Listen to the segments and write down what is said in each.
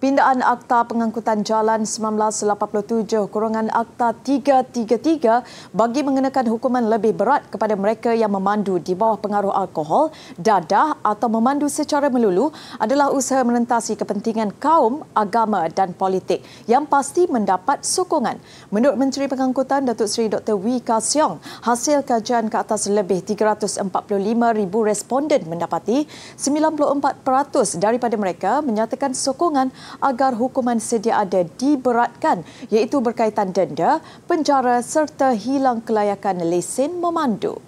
Pindaan Akta Pengangkutan Jalan 1987 kurungan Akta 333 bagi mengenakan hukuman lebih berat kepada mereka yang memandu di bawah pengaruh alkohol, dadah atau memandu secara melulu adalah usaha menentasi kepentingan kaum, agama dan politik yang pasti mendapat sokongan. Menurut Menteri Pengangkutan Datuk Seri Dr. Wee Ka Siong, hasil kajian ke atas lebih 345,000 responden mendapati 94% daripada mereka menyatakan sokongan agar hukuman sedia ada diberatkan iaitu berkaitan denda, penjara serta hilang kelayakan lesen memandu.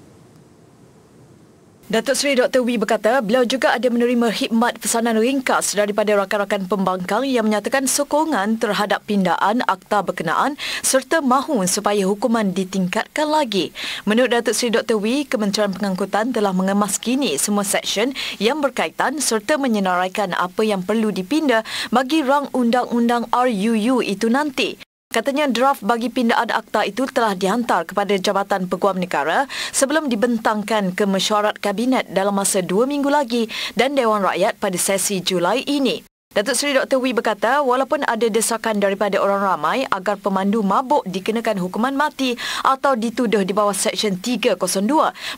Datuk Seri Dr. Wee berkata beliau juga ada menerima hikmat pesanan ringkas daripada rakan-rakan pembangkang yang menyatakan sokongan terhadap pindaan akta berkenaan serta mahu supaya hukuman ditingkatkan lagi. Menurut Datuk Seri Dr. Wee, Kementerian Pengangkutan telah mengemas kini semua seksyen yang berkaitan serta menyenaraikan apa yang perlu dipindah bagi rang undang-undang RUU itu nanti. Katanya draft bagi pindaan akta itu telah dihantar kepada Jabatan Peguam Negara sebelum dibentangkan ke mesyuarat Kabinet dalam masa dua minggu lagi dan Dewan Rakyat pada sesi Julai ini. Datuk Seri Dr. Wee berkata, walaupun ada desakan daripada orang ramai agar pemandu mabuk dikenakan hukuman mati atau dituduh di bawah Seksyen 302,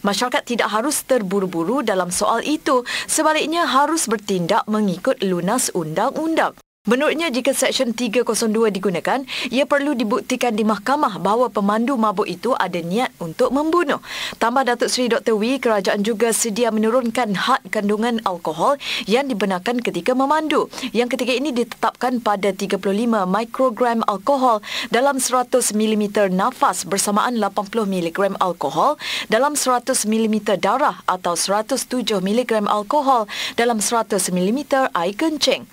masyarakat tidak harus terburu-buru dalam soal itu, sebaliknya harus bertindak mengikut lunas undang-undang. Menurutnya, jika Seksyen 302 digunakan, ia perlu dibuktikan di mahkamah bahawa pemandu mabuk itu ada niat untuk membunuh. Tambah Datuk Seri Dr. Wee, kerajaan juga sedia menurunkan had kandungan alkohol yang dibenarkan ketika memandu. Yang ketiga ini ditetapkan pada 35 mikrogram alkohol dalam 100 mm nafas bersamaan 80 mg alkohol dalam 100 mm darah atau 107 mg alkohol dalam 100 mm air kencing.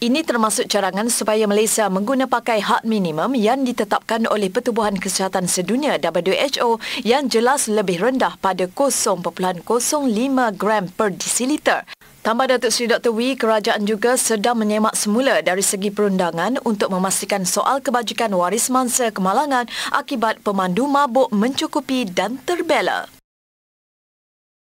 Ini termasuk carangan supaya Malaysia menggunakan pakai had minimum yang ditetapkan oleh Pertubuhan Kesihatan Sedunia WHO yang jelas lebih rendah pada 0.05 gram per desiliter. Tambah Datuk Seri Dr. Wee, kerajaan juga sedang menyemak semula dari segi perundangan untuk memastikan soal kebajikan waris mangsa kemalangan akibat pemandu mabuk mencukupi dan terbela.